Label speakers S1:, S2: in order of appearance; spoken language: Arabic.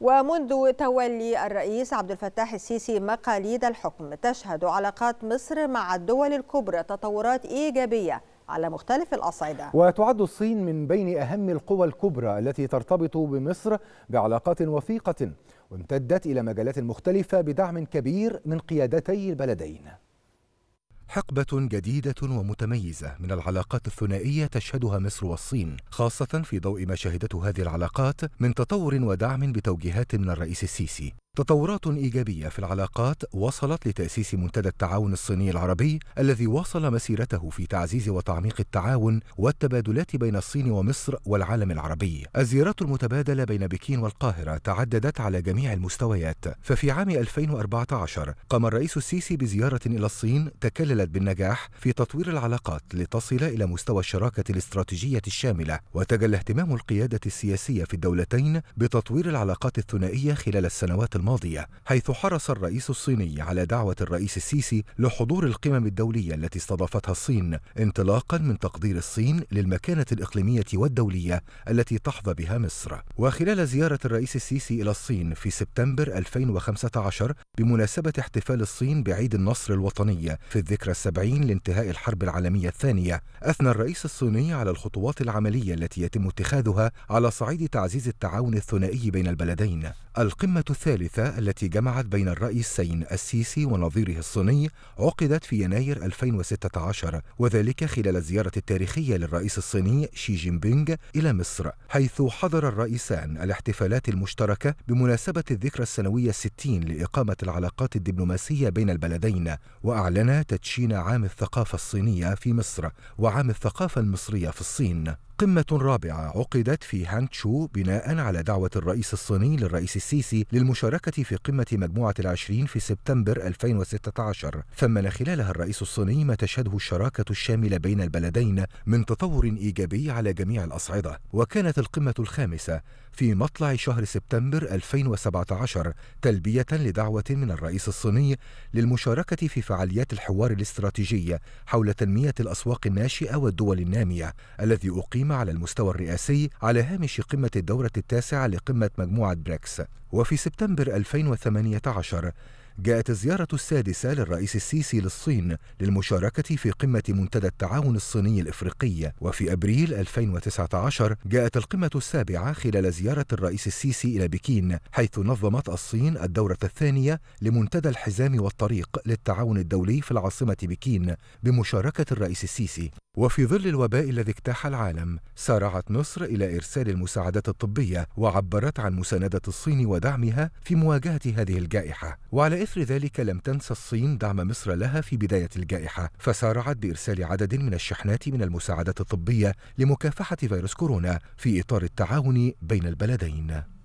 S1: ومنذ تولي الرئيس عبد الفتاح السيسي مقاليد الحكم تشهد علاقات مصر مع الدول الكبرى تطورات إيجابية على مختلف الأصعدة وتعد الصين من بين أهم القوى الكبرى التي ترتبط بمصر بعلاقات وثيقة وامتدت إلى مجالات مختلفة بدعم كبير من قيادتي البلدين حقبة جديدة ومتميزة من العلاقات الثنائية تشهدها مصر والصين، خاصة في ضوء ما شهدته هذه العلاقات من تطور ودعم بتوجيهات من الرئيس السيسي. تطورات إيجابية في العلاقات وصلت لتأسيس منتدى التعاون الصيني العربي الذي واصل مسيرته في تعزيز وتعميق التعاون والتبادلات بين الصين ومصر والعالم العربي. الزيارات المتبادلة بين بكين والقاهرة تعددت على جميع المستويات، ففي عام 2014 قام الرئيس السيسي بزيارة إلى الصين تكللت بالنجاح في تطوير العلاقات لتصل إلى مستوى الشراكة الاستراتيجية الشاملة، وتجلى اهتمام القيادة السياسية في الدولتين بتطوير العلاقات الثنائية خلال السنوات الماضية. الماضية حيث حرص الرئيس الصيني على دعوة الرئيس السيسي لحضور القمم الدولية التي استضافتها الصين انطلاقا من تقدير الصين للمكانة الإقليمية والدولية التي تحظى بها مصر وخلال زيارة الرئيس السيسي إلى الصين في سبتمبر 2015 بمناسبة احتفال الصين بعيد النصر الوطني في الذكرى السبعين لانتهاء الحرب العالمية الثانية أثنى الرئيس الصيني على الخطوات العملية التي يتم اتخاذها على صعيد تعزيز التعاون الثنائي بين البلدين القمة الثالثة الثالثة التي جمعت بين الرئيسين السيسي ونظيره الصيني عقدت في يناير 2016 وذلك خلال الزيارة التاريخية للرئيس الصيني شي جين بينغ إلى مصر حيث حضر الرئيسان الاحتفالات المشتركة بمناسبة الذكرى السنوية الستين لإقامة العلاقات الدبلوماسية بين البلدين وأعلنا تدشين عام الثقافة الصينية في مصر وعام الثقافة المصرية في الصين قمة رابعة عقدت في هانتشو بناء على دعوة الرئيس الصيني للرئيس السيسي للمشاركة في قمة مجموعة العشرين في سبتمبر 2016 ثمن خلالها الرئيس الصيني ما تشهده الشراكة الشاملة بين البلدين من تطور إيجابي على جميع الأصعدة وكانت القمة الخامسة في مطلع شهر سبتمبر 2017 تلبية لدعوة من الرئيس الصيني للمشاركة في فعاليات الحوار الاستراتيجي حول تنمية الأسواق الناشئة والدول النامية الذي أقيم على المستوى الرئاسي على هامش قمة الدورة التاسعة لقمة مجموعة بريكس وفي سبتمبر 2018 جاءت الزيارة السادسة للرئيس السيسي للصين للمشاركة في قمة منتدى التعاون الصيني الإفريقي وفي أبريل 2019 جاءت القمة السابعة خلال زيارة الرئيس السيسي إلى بكين حيث نظمت الصين الدورة الثانية لمنتدى الحزام والطريق للتعاون الدولي في العاصمة بكين بمشاركة الرئيس السيسي وفي ظل الوباء الذي اجتاح العالم سارعت مصر الى ارسال المساعدات الطبيه وعبرت عن مسانده الصين ودعمها في مواجهه هذه الجائحه وعلى اثر ذلك لم تنسى الصين دعم مصر لها في بدايه الجائحه فسارعت بارسال عدد من الشحنات من المساعدات الطبيه لمكافحه فيروس كورونا في اطار التعاون بين البلدين